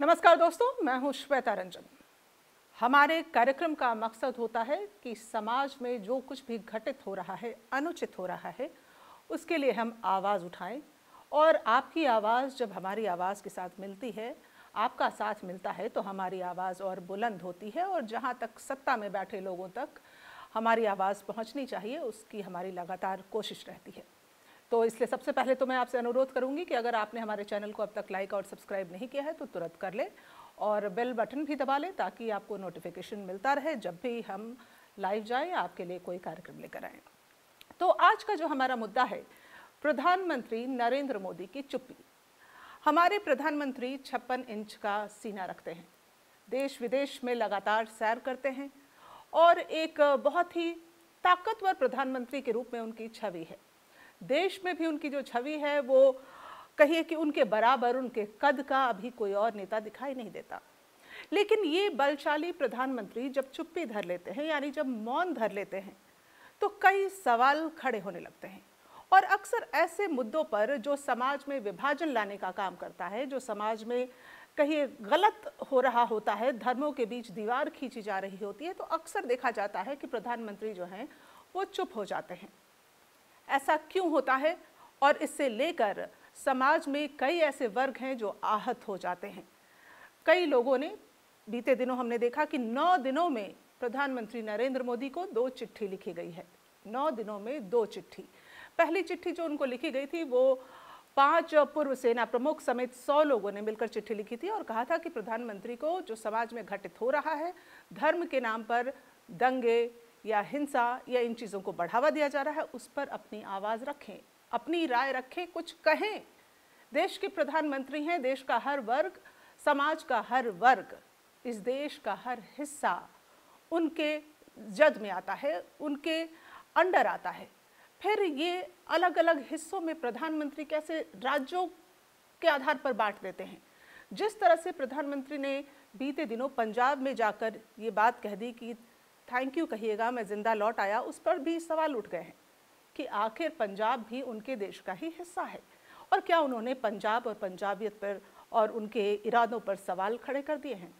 नमस्कार दोस्तों मैं हूं श्वेता रंजन हमारे कार्यक्रम का मकसद होता है कि समाज में जो कुछ भी घटित हो रहा है अनुचित हो रहा है उसके लिए हम आवाज़ उठाएं और आपकी आवाज़ जब हमारी आवाज़ के साथ मिलती है आपका साथ मिलता है तो हमारी आवाज़ और बुलंद होती है और जहाँ तक सत्ता में बैठे लोगों तक हमारी आवाज़ पहुँचनी चाहिए उसकी हमारी लगातार कोशिश रहती है तो इसलिए सबसे पहले तो मैं आपसे अनुरोध करूंगी कि अगर आपने हमारे चैनल को अब तक लाइक और सब्सक्राइब नहीं किया है तो तुरंत कर लें और बेल बटन भी दबा लें ताकि आपको नोटिफिकेशन मिलता रहे जब भी हम लाइव जाएं आपके लिए कोई कार्यक्रम लेकर आएँ तो आज का जो हमारा मुद्दा है प्रधानमंत्री नरेंद्र मोदी की चुप्पी हमारे प्रधानमंत्री छप्पन इंच का सीना रखते हैं देश विदेश में लगातार सैर करते हैं और एक बहुत ही ताकतवर प्रधानमंत्री के रूप में उनकी छवि है देश में भी उनकी जो छवि है वो कहिए कि उनके बराबर उनके कद का अभी कोई और नेता दिखाई नहीं देता लेकिन ये बलशाली प्रधानमंत्री जब चुप्पी धर लेते हैं यानी जब मौन धर लेते हैं तो कई सवाल खड़े होने लगते हैं और अक्सर ऐसे मुद्दों पर जो समाज में विभाजन लाने का काम करता है जो समाज में कहीं गलत हो रहा होता है धर्मों के बीच दीवार खींची जा रही होती है तो अक्सर देखा जाता है कि प्रधानमंत्री जो हैं वो चुप हो जाते हैं ऐसा क्यों होता है और इससे लेकर समाज में कई ऐसे वर्ग हैं जो आहत हो जाते हैं कई लोगों ने बीते दिनों हमने देखा कि नौ दिनों में प्रधानमंत्री नरेंद्र मोदी को दो चिट्ठी लिखी गई है नौ दिनों में दो चिट्ठी पहली चिट्ठी जो उनको लिखी गई थी वो पांच पूर्व सेना प्रमुख समेत सौ लोगों ने मिलकर चिट्ठी लिखी थी और कहा था कि प्रधानमंत्री को जो समाज में घटित हो रहा है धर्म के नाम पर दंगे या हिंसा या इन चीज़ों को बढ़ावा दिया जा रहा है उस पर अपनी आवाज़ रखें अपनी राय रखें कुछ कहें देश के प्रधानमंत्री हैं देश का हर वर्ग समाज का हर वर्ग इस देश का हर हिस्सा उनके जद में आता है उनके अंडर आता है फिर ये अलग अलग हिस्सों में प्रधानमंत्री कैसे राज्यों के आधार पर बांट देते हैं जिस तरह से प्रधानमंत्री ने बीते दिनों पंजाब में जाकर ये बात कह दी कि थैंक यू कहिएगा मैं ज़िंदा लौट आया उस पर भी सवाल उठ गए हैं कि आखिर पंजाब भी उनके देश का ही हिस्सा है और क्या उन्होंने पंजाब और पंजाबियत पर और उनके इरादों पर सवाल खड़े कर दिए हैं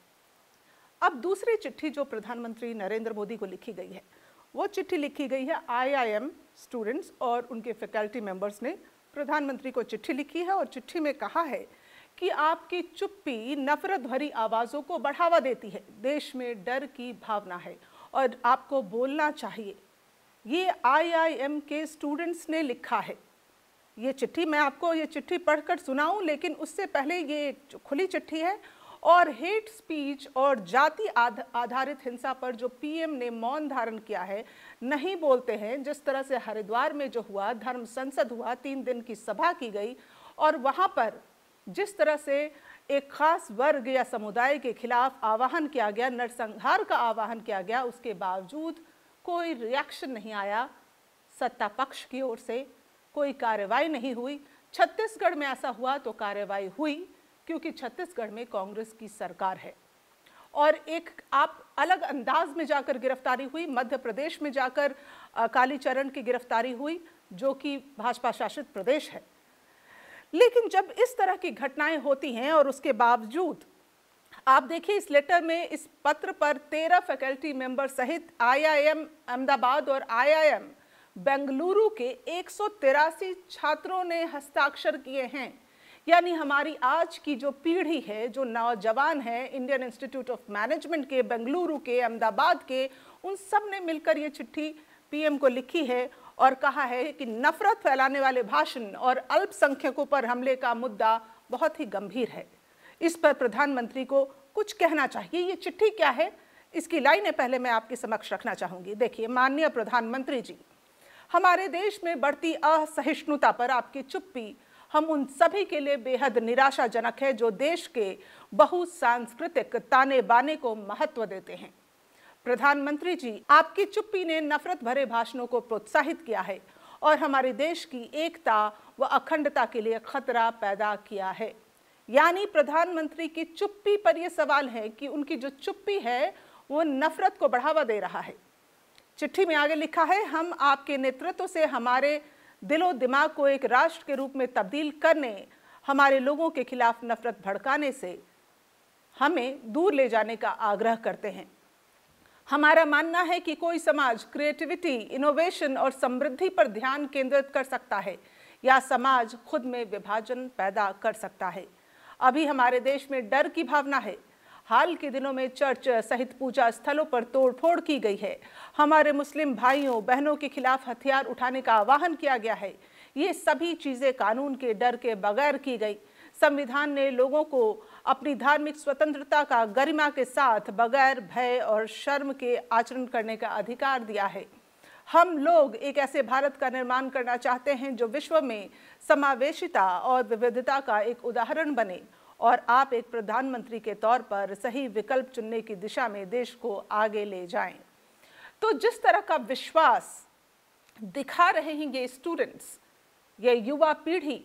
अब दूसरी चिट्ठी जो प्रधानमंत्री नरेंद्र मोदी को लिखी गई है वो चिट्ठी लिखी गई है आईआईएम स्टूडेंट्स और उनके फैकल्टी मेंबर्स ने प्रधानमंत्री को चिट्ठी लिखी है और चिट्ठी में कहा है कि आपकी चुप्पी नफरत भरी आवाज़ों को बढ़ावा देती है देश में डर की भावना है और आपको बोलना चाहिए ये आईआईएम के स्टूडेंट्स ने लिखा है ये चिट्ठी मैं आपको ये चिट्ठी पढ़कर सुनाऊं लेकिन उससे पहले ये खुली चिट्ठी है और हेट स्पीच और जाति आध, आधारित हिंसा पर जो पीएम ने मौन धारण किया है नहीं बोलते हैं जिस तरह से हरिद्वार में जो हुआ धर्म संसद हुआ तीन दिन की सभा की गई और वहाँ पर जिस तरह से एक खास वर्ग या समुदाय के खिलाफ आवाहन किया गया नरसंहार का आवाहन किया गया उसके बावजूद कोई रिएक्शन नहीं आया सत्ता पक्ष की ओर से कोई कार्रवाई नहीं हुई छत्तीसगढ़ में ऐसा हुआ तो कार्रवाई हुई क्योंकि छत्तीसगढ़ में कांग्रेस की सरकार है और एक आप अलग अंदाज में जाकर गिरफ्तारी हुई मध्य प्रदेश में जाकर कालीचरण की गिरफ्तारी हुई जो कि भाजपा शासित प्रदेश है लेकिन जब इस तरह की घटनाएं होती हैं और उसके बावजूद आप देखिए इस लेटर में इस पत्र पर तेरह फैकल्टी मेंबर सहित आईआईएम अहमदाबाद और आईआईएम बेंगलुरु के एक छात्रों ने हस्ताक्षर किए हैं यानी हमारी आज की जो पीढ़ी है जो नौजवान है इंडियन इंस्टीट्यूट ऑफ मैनेजमेंट के बेंगलुरु के अहमदाबाद के उन सब ने मिलकर ये चिट्ठी पीएम को लिखी है और कहा है कि नफरत फैलाने वाले भाषण और अल्पसंख्यकों पर हमले का मुद्दा बहुत ही गंभीर है इस पर प्रधानमंत्री को कुछ कहना चाहिए ये चिट्ठी क्या है इसकी लाइनें पहले मैं आपके समक्ष रखना चाहूंगी देखिए माननीय प्रधानमंत्री जी हमारे देश में बढ़ती असहिष्णुता पर आपकी चुप्पी हम उन सभी के लिए बेहद निराशाजनक है जो देश के बहुसांस्कृतिक ताने बाने को महत्व देते हैं प्रधानमंत्री जी आपकी चुप्पी ने नफरत भरे भाषणों को प्रोत्साहित किया है और हमारे देश की एकता व अखंडता के लिए खतरा पैदा किया है यानी प्रधानमंत्री की चुप्पी पर यह सवाल है कि उनकी जो चुप्पी है वो नफरत को बढ़ावा दे रहा है चिट्ठी में आगे लिखा है हम आपके नेतृत्व से हमारे दिलो दिमाग को एक राष्ट्र के रूप में तब्दील करने हमारे लोगों के खिलाफ नफरत भड़काने से हमें दूर ले जाने का आग्रह करते हैं हमारा मानना है कि कोई समाज क्रिएटिविटी इनोवेशन और समृद्धि पर ध्यान केंद्रित कर सकता है या समाज खुद में विभाजन पैदा कर सकता है अभी हमारे देश में डर की भावना है हाल के दिनों में चर्च सहित पूजा स्थलों पर तोड़फोड़ की गई है हमारे मुस्लिम भाइयों बहनों के खिलाफ हथियार उठाने का आह्वान किया गया है ये सभी चीज़ें कानून के डर के बगैर की गई संविधान ने लोगों को अपनी धार्मिक स्वतंत्रता का गरिमा के साथ बगैर भय और शर्म के आचरण करने का अधिकार दिया है हम लोग एक ऐसे भारत का निर्माण करना चाहते हैं जो विश्व में समावेशिता और विविधता का एक उदाहरण बने और आप एक प्रधानमंत्री के तौर पर सही विकल्प चुनने की दिशा में देश को आगे ले जाएं। तो जिस तरह का विश्वास दिखा रहे हैं ये स्टूडेंट्स ये युवा पीढ़ी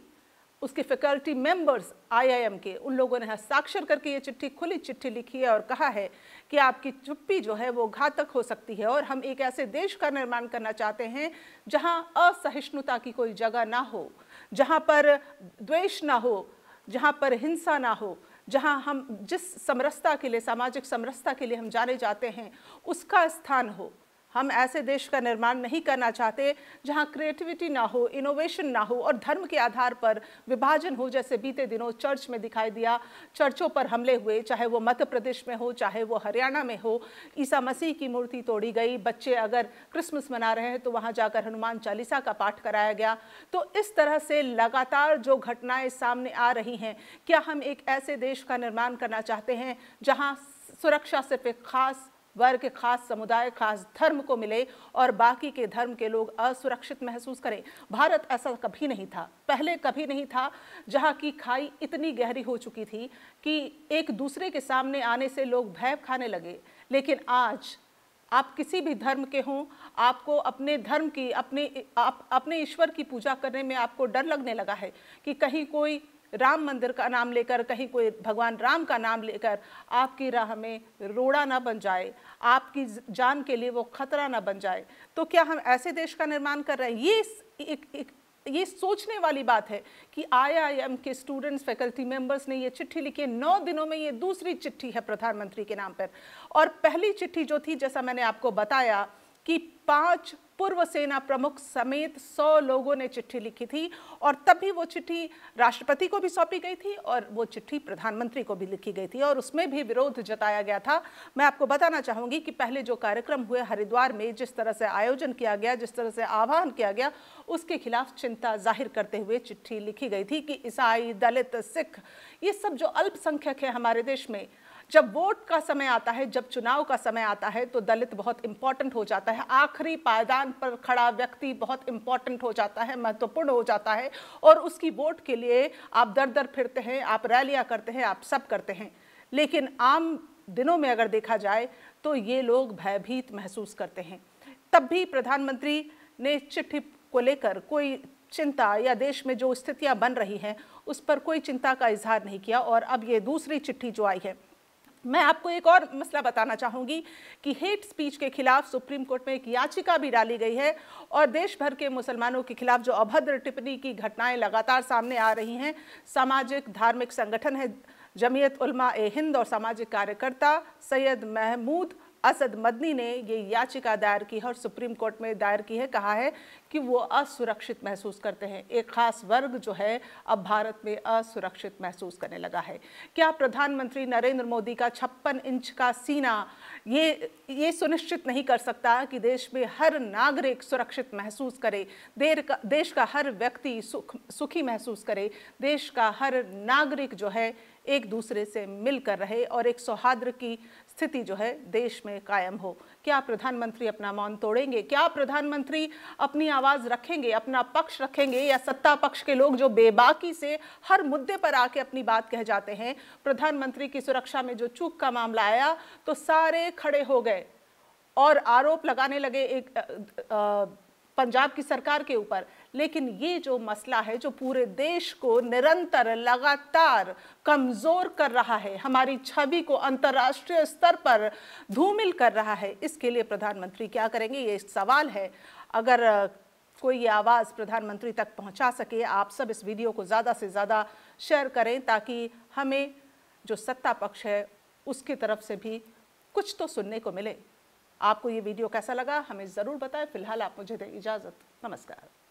उसके फैकल्टी मेंबर्स आईआईएम के उन लोगों ने हस्ताक्षर करके ये चिट्ठी खुली चिट्ठी लिखी है और कहा है कि आपकी चुप्पी जो है वो घातक हो सकती है और हम एक ऐसे देश का निर्माण करना चाहते हैं जहां असहिष्णुता की कोई जगह ना हो जहां पर द्वेष ना हो जहां पर हिंसा ना हो जहां हम जिस समरसता के लिए सामाजिक समरसता के लिए हम जाने जाते हैं उसका स्थान हो हम ऐसे देश का निर्माण नहीं करना चाहते जहां क्रिएटिविटी ना हो इनोवेशन ना हो और धर्म के आधार पर विभाजन हो जैसे बीते दिनों चर्च में दिखाई दिया चर्चों पर हमले हुए चाहे वो मध्य प्रदेश में हो चाहे वो हरियाणा में हो ईसा मसीह की मूर्ति तोड़ी गई बच्चे अगर क्रिसमस मना रहे हैं तो वहाँ जाकर हनुमान चालीसा का पाठ कराया गया तो इस तरह से लगातार जो घटनाएँ सामने आ रही हैं क्या हम एक ऐसे देश का निर्माण करना चाहते हैं जहाँ सुरक्षा सिर्फ एक खास वर्ग खास समुदाय खास धर्म को मिले और बाकी के धर्म के लोग असुरक्षित महसूस करें भारत ऐसा कभी नहीं था पहले कभी नहीं था जहाँ की खाई इतनी गहरी हो चुकी थी कि एक दूसरे के सामने आने से लोग भय खाने लगे लेकिन आज आप किसी भी धर्म के हों आपको अपने धर्म की अपने आप अपने ईश्वर की पूजा करने में आपको डर लगने लगा है कि कहीं कोई राम मंदिर का नाम लेकर कहीं कोई भगवान राम का नाम लेकर आपकी राह में रोड़ा ना बन जाए आपकी जान के लिए वो खतरा ना बन जाए तो क्या हम ऐसे देश का निर्माण कर रहे हैं ये एक, एक ये सोचने वाली बात है कि आईआईएम के स्टूडेंट्स फैकल्टी मेंबर्स ने ये चिट्ठी लिखी है नौ दिनों में ये दूसरी चिट्ठी है प्रधानमंत्री के नाम पर और पहली चिट्ठी जो थी जैसा मैंने आपको बताया कि पाँच पूर्व सेना प्रमुख समेत सौ लोगों ने चिट्ठी लिखी थी और तब भी वो चिट्ठी राष्ट्रपति को भी सौंपी गई थी और वो चिट्ठी प्रधानमंत्री को भी लिखी गई थी और उसमें भी विरोध जताया गया था मैं आपको बताना चाहूँगी कि पहले जो कार्यक्रम हुए हरिद्वार में जिस तरह से आयोजन किया गया जिस तरह से आह्वान किया गया उसके खिलाफ चिंता जाहिर करते हुए चिट्ठी लिखी गई थी कि ईसाई दलित सिख ये सब जो अल्पसंख्यक हैं हमारे देश में जब वोट का समय आता है जब चुनाव का समय आता है तो दलित बहुत इंपॉर्टेंट हो जाता है आखिरी पायदान पर खड़ा व्यक्ति बहुत इंपॉर्टेंट हो जाता है महत्वपूर्ण हो जाता है और उसकी वोट के लिए आप दर दर फिरते हैं आप रैलियाँ करते हैं आप सब करते हैं लेकिन आम दिनों में अगर देखा जाए तो ये लोग भयभीत महसूस करते हैं तब भी प्रधानमंत्री ने चिट्ठी को लेकर कोई चिंता या देश में जो स्थितियां बन रही हैं उस पर कोई चिंता का इजहार नहीं किया और अब ये दूसरी चिट्ठी जो आई है मैं आपको एक और मसला बताना चाहूँगी कि हेट स्पीच के खिलाफ सुप्रीम कोर्ट में एक याचिका भी डाली गई है और देश भर के मुसलमानों के खिलाफ जो अभद्र टिप्पणी की घटनाएं लगातार सामने आ रही हैं सामाजिक धार्मिक संगठन है जमीयत उलमा ए हिंद और सामाजिक कार्यकर्ता सैयद महमूद असद मदनी ने ये याचिका दायर की है और सुप्रीम कोर्ट में दायर की है कहा है कि वो असुरक्षित महसूस करते हैं एक खास वर्ग जो है अब भारत में असुरक्षित महसूस करने लगा है क्या प्रधानमंत्री नरेंद्र मोदी का छप्पन इंच का सीना ये ये सुनिश्चित नहीं कर सकता कि देश में हर नागरिक सुरक्षित महसूस करे देर का देश का हर व्यक्ति सुख सुखी महसूस करे देश का हर नागरिक जो है एक दूसरे से मिलकर रहे और एक सौहार्द की स्थिति जो है देश में कायम हो क्या प्रधानमंत्री अपना मौन तोड़ेंगे क्या प्रधानमंत्री अपनी आवाज़ रखेंगे अपना पक्ष रखेंगे या सत्ता पक्ष के लोग जो बेबाकी से हर मुद्दे पर आके अपनी बात कह जाते हैं प्रधानमंत्री की सुरक्षा में जो चूक का मामला आया तो सारे खड़े हो गए और आरोप लगाने लगे एक आ, आ, पंजाब की सरकार के ऊपर लेकिन ये जो मसला है जो पूरे देश को निरंतर लगातार कमज़ोर कर रहा है हमारी छवि को अंतर्राष्ट्रीय स्तर पर धूमिल कर रहा है इसके लिए प्रधानमंत्री क्या करेंगे ये सवाल है अगर कोई ये आवाज़ प्रधानमंत्री तक पहुंचा सके आप सब इस वीडियो को ज़्यादा से ज़्यादा शेयर करें ताकि हमें जो सत्ता पक्ष है उसकी तरफ से भी कुछ तो सुनने को मिले आपको ये वीडियो कैसा लगा हमें ज़रूर बताएं फिलहाल आप मुझे दें इजाज़त नमस्कार